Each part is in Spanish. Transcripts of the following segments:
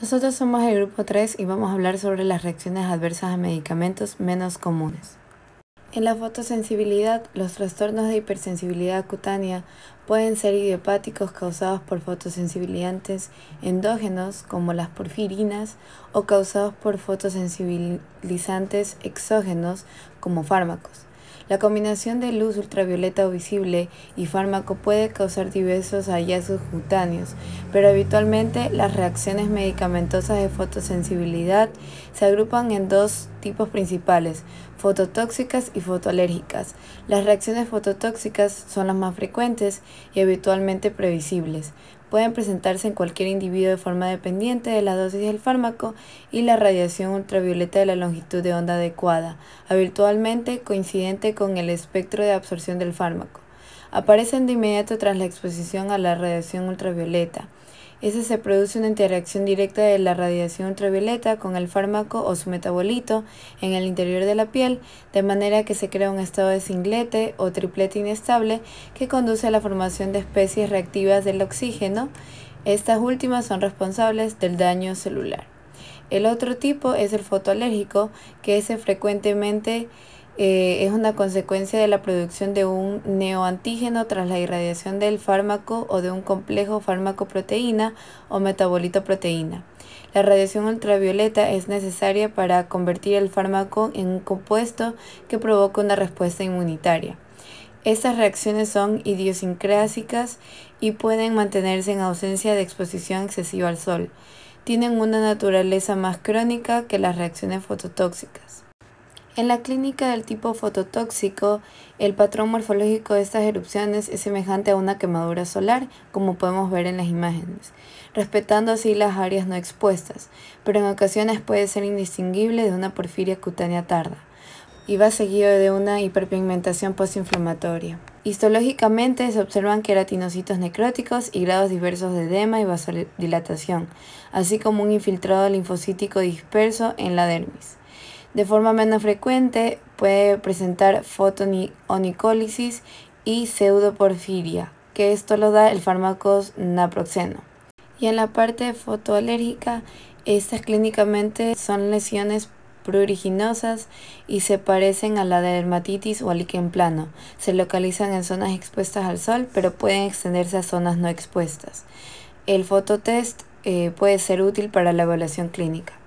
Nosotros somos el grupo 3 y vamos a hablar sobre las reacciones adversas a medicamentos menos comunes. En la fotosensibilidad, los trastornos de hipersensibilidad cutánea pueden ser idiopáticos causados por fotosensibilizantes endógenos como las porfirinas o causados por fotosensibilizantes exógenos como fármacos. La combinación de luz ultravioleta o visible y fármaco puede causar diversos hallazgos cutáneos, pero habitualmente las reacciones medicamentosas de fotosensibilidad se agrupan en dos tipos principales, fototóxicas y fotoalérgicas. Las reacciones fototóxicas son las más frecuentes y habitualmente previsibles, pueden presentarse en cualquier individuo de forma dependiente de la dosis del fármaco y la radiación ultravioleta de la longitud de onda adecuada, habitualmente coincidente con el espectro de absorción del fármaco. Aparecen de inmediato tras la exposición a la radiación ultravioleta. Ese se produce una interacción directa de la radiación ultravioleta con el fármaco o su metabolito en el interior de la piel, de manera que se crea un estado de singlete o triplete inestable que conduce a la formación de especies reactivas del oxígeno. Estas últimas son responsables del daño celular. El otro tipo es el fotoalérgico, que es frecuentemente eh, es una consecuencia de la producción de un neoantígeno tras la irradiación del fármaco o de un complejo fármaco-proteína o metabolito-proteína. La radiación ultravioleta es necesaria para convertir el fármaco en un compuesto que provoca una respuesta inmunitaria. Estas reacciones son idiosincrásicas y pueden mantenerse en ausencia de exposición excesiva al sol. Tienen una naturaleza más crónica que las reacciones fototóxicas. En la clínica del tipo fototóxico, el patrón morfológico de estas erupciones es semejante a una quemadura solar, como podemos ver en las imágenes, respetando así las áreas no expuestas, pero en ocasiones puede ser indistinguible de una porfiria cutánea tarda y va seguido de una hiperpigmentación postinflamatoria. Histológicamente se observan queratinocitos necróticos y grados diversos de edema y vasodilatación, así como un infiltrado linfocítico disperso en la dermis. De forma menos frecuente puede presentar fotonicólisis y pseudoporfiria, que esto lo da el fármaco naproxeno. Y en la parte fotoalérgica, estas clínicamente son lesiones pruriginosas y se parecen a la dermatitis o al plano. Se localizan en zonas expuestas al sol, pero pueden extenderse a zonas no expuestas. El fototest eh, puede ser útil para la evaluación clínica.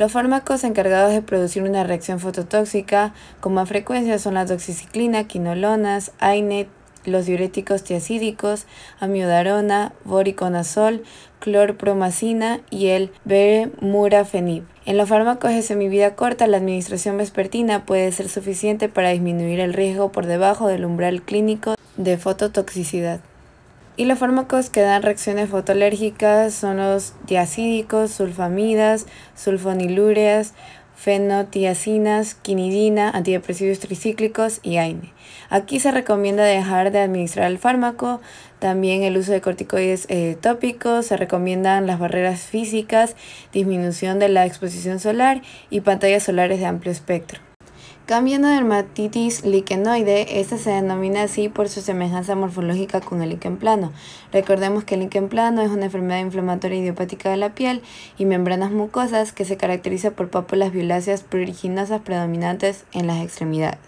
Los fármacos encargados de producir una reacción fototóxica con más frecuencia son la doxiciclina, quinolonas, AINET, los diuréticos tiacídicos, amiodarona, boriconazol, clorpromacina y el bermurafenib. En los fármacos de semivida corta, la administración vespertina puede ser suficiente para disminuir el riesgo por debajo del umbral clínico de fototoxicidad. Y los fármacos que dan reacciones fotoalérgicas son los diacídicos, sulfamidas, sulfonilúreas, fenotiazinas, quinidina, antidepresivos tricíclicos y AINE. Aquí se recomienda dejar de administrar el fármaco, también el uso de corticoides eh, tópicos, se recomiendan las barreras físicas, disminución de la exposición solar y pantallas solares de amplio espectro. Cambiando dermatitis liquenoide, esta se denomina así por su semejanza morfológica con el liquen plano. Recordemos que el liquen plano es una enfermedad inflamatoria idiopática de la piel y membranas mucosas que se caracteriza por pápulas violáceas pruriginosas predominantes en las extremidades.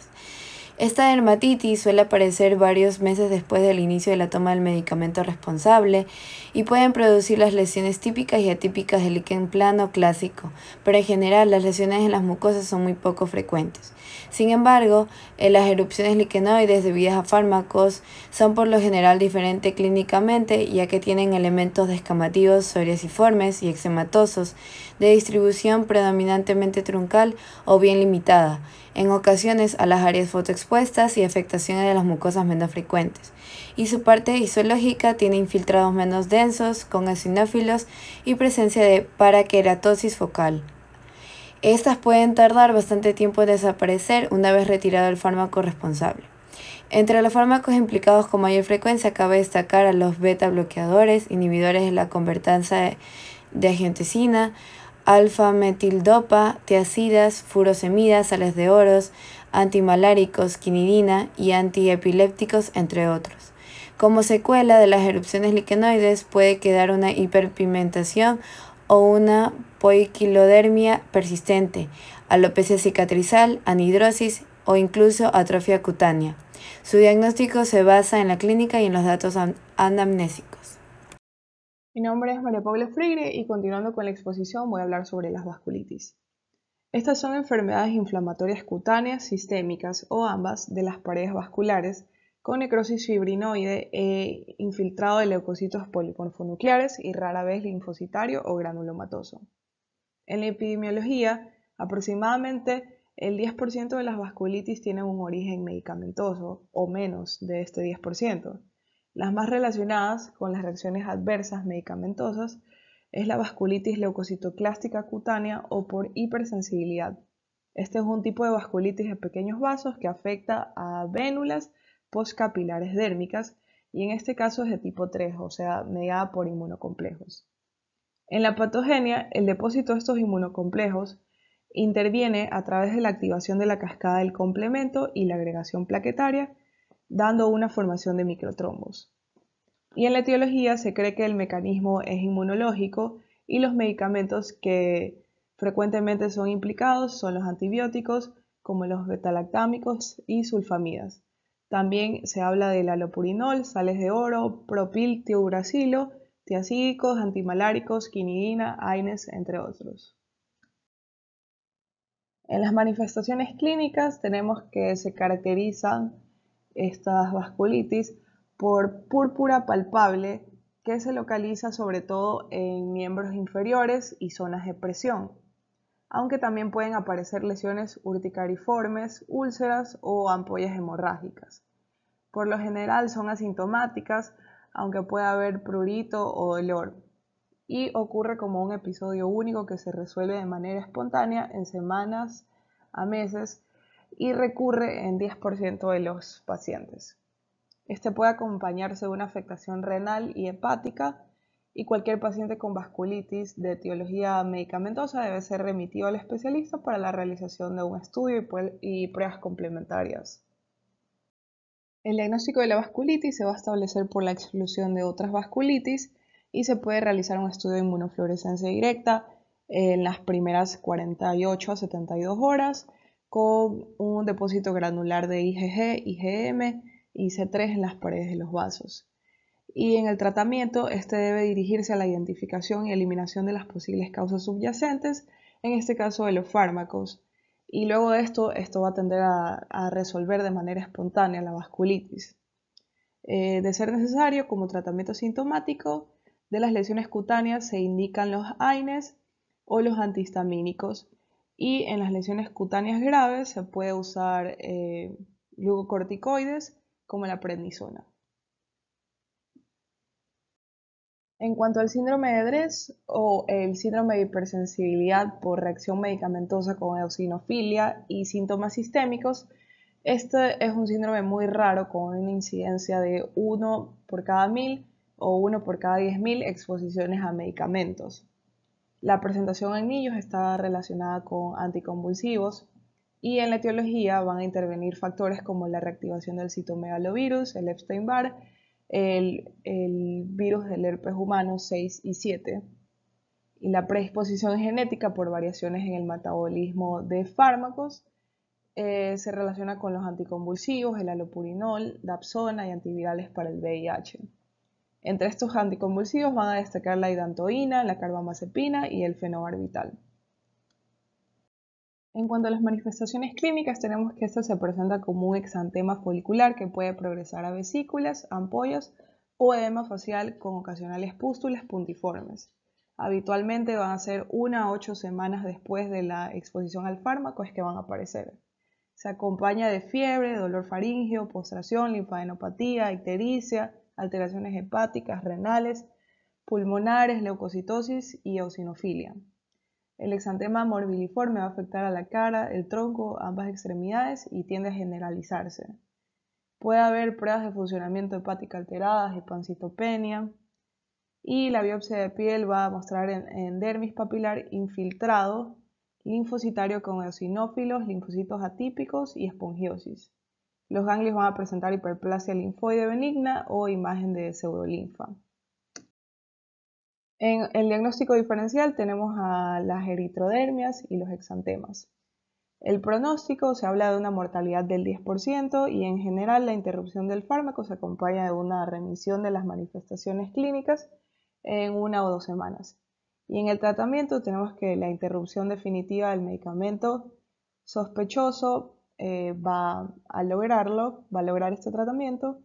Esta dermatitis suele aparecer varios meses después del inicio de la toma del medicamento responsable y pueden producir las lesiones típicas y atípicas del líquen plano clásico, pero en general las lesiones en las mucosas son muy poco frecuentes. Sin embargo, eh, las erupciones liquenoides debidas a fármacos son por lo general diferentes clínicamente ya que tienen elementos descamativos, psoriasiformes y eczematosos de distribución predominantemente truncal o bien limitada en ocasiones a las áreas fotoexpuestas y afectaciones de las mucosas menos frecuentes, y su parte histológica tiene infiltrados menos densos, con eosinófilos y presencia de paraqueratosis focal. Estas pueden tardar bastante tiempo en desaparecer una vez retirado el fármaco responsable. Entre los fármacos implicados con mayor frecuencia cabe destacar a los beta bloqueadores, inhibidores de la convertanza de agentesina, alfa-metildopa, teacidas, furosemidas, sales de oros, antimaláricos, quinidina y antiepilépticos, entre otros. Como secuela de las erupciones liquenoides puede quedar una hiperpigmentación o una poiquilodermia persistente, alopecia cicatrizal, anhidrosis o incluso atrofia cutánea. Su diagnóstico se basa en la clínica y en los datos anamnésicos. Mi nombre es María Paula Freire y continuando con la exposición voy a hablar sobre las vasculitis. Estas son enfermedades inflamatorias cutáneas, sistémicas o ambas de las paredes vasculares con necrosis fibrinoide e infiltrado de leucocitos poliporfonucleares y rara vez linfocitario o granulomatoso. En la epidemiología, aproximadamente el 10% de las vasculitis tienen un origen medicamentoso o menos de este 10%. Las más relacionadas con las reacciones adversas medicamentosas es la vasculitis leucocitoclástica cutánea o por hipersensibilidad. Este es un tipo de vasculitis de pequeños vasos que afecta a vénulas postcapilares dérmicas y en este caso es de tipo 3, o sea, mediada por inmunocomplejos. En la patogenia, el depósito de estos inmunocomplejos interviene a través de la activación de la cascada del complemento y la agregación plaquetaria dando una formación de microtrombos. Y en la etiología se cree que el mecanismo es inmunológico y los medicamentos que frecuentemente son implicados son los antibióticos como los betalactámicos y sulfamidas. También se habla del alopurinol, sales de oro, propil, tiobracilo, antimaláricos, quinidina, AINES, entre otros. En las manifestaciones clínicas tenemos que se caracterizan estas vasculitis por púrpura palpable que se localiza sobre todo en miembros inferiores y zonas de presión, aunque también pueden aparecer lesiones urticariformes, úlceras o ampollas hemorrágicas. Por lo general son asintomáticas, aunque puede haber prurito o dolor, y ocurre como un episodio único que se resuelve de manera espontánea en semanas a meses y recurre en 10% de los pacientes. Este puede acompañarse de una afectación renal y hepática y cualquier paciente con vasculitis de etiología medicamentosa debe ser remitido al especialista para la realización de un estudio y pruebas complementarias. El diagnóstico de la vasculitis se va a establecer por la exclusión de otras vasculitis y se puede realizar un estudio de inmunofluorescencia directa en las primeras 48 a 72 horas con un depósito granular de IgG, IgM y C3 en las paredes de los vasos. Y en el tratamiento, este debe dirigirse a la identificación y eliminación de las posibles causas subyacentes, en este caso de los fármacos. Y luego de esto, esto va a tender a, resolver de manera espontánea la vasculitis. Eh, de ser necesario, como tratamiento sintomático de las lesiones cutáneas, se indican los AINES o los antihistamínicos y en las lesiones cutáneas graves se puede usar eh, glucocorticoides como la prednisona. En cuanto al síndrome de Dress o el síndrome de hipersensibilidad por reacción medicamentosa con eosinofilia y síntomas sistémicos, este es un síndrome muy raro con una incidencia de 1 por cada 1000 o 1 por cada 10.000 exposiciones a medicamentos. La presentación en niños está relacionada con anticonvulsivos y en la etiología van a intervenir factores como la reactivación del citomegalovirus, el Epstein-Barr, el, virus del herpes humano 6 y 7 y la predisposición genética por variaciones en el metabolismo de fármacos eh, se relaciona con los anticonvulsivos, el alopurinol, dapsona y antivirales para el VIH. Entre estos anticonvulsivos van a destacar la idantoína, la carbamazepina y el fenobarbital. En cuanto a las manifestaciones clínicas, tenemos que esta se presenta como un exantema folicular que puede progresar a vesículas, ampollas o edema facial con ocasionales pústulas puntiformes. Habitualmente van a ser una a ocho semanas después de la exposición al fármaco es que van a aparecer. Se acompaña de fiebre, dolor faríngeo, postración, linfadenopatía, ictericia, alteraciones hepáticas, renales, pulmonares, leucocitosis y eosinofilia. El exantema morbiliforme va a afectar a la cara, el tronco, ambas extremidades y tiende a generalizarse. Puede haber pruebas de funcionamiento hepática alteradas, hepancitopenia y la biopsia de piel va a mostrar dermis papilar infiltrado, linfocitario con eosinófilos, linfocitos atípicos y espongiosis. Los ganglios van a presentar hiperplasia linfoide benigna o imagen de pseudolinfa. En el diagnóstico diferencial tenemos a las eritrodermias y los exantemas. El pronóstico se habla de una mortalidad del 10% y en general la interrupción del fármaco se acompaña de una remisión de las manifestaciones clínicas en una o dos semanas. Y en el tratamiento tenemos que la interrupción definitiva del medicamento sospechoso eh, va a lograrlo, va a lograr este tratamiento.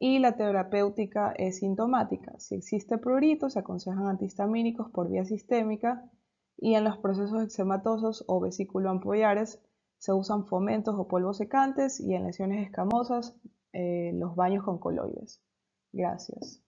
Y la terapéutica es sintomática. Si existe prurito, se aconsejan antihistamínicos por vía sistémica y en los procesos eczematosos o vesículo-ampollares se usan fomentos o polvos secantes y en lesiones escamosas eh, los baños con coloides. Gracias.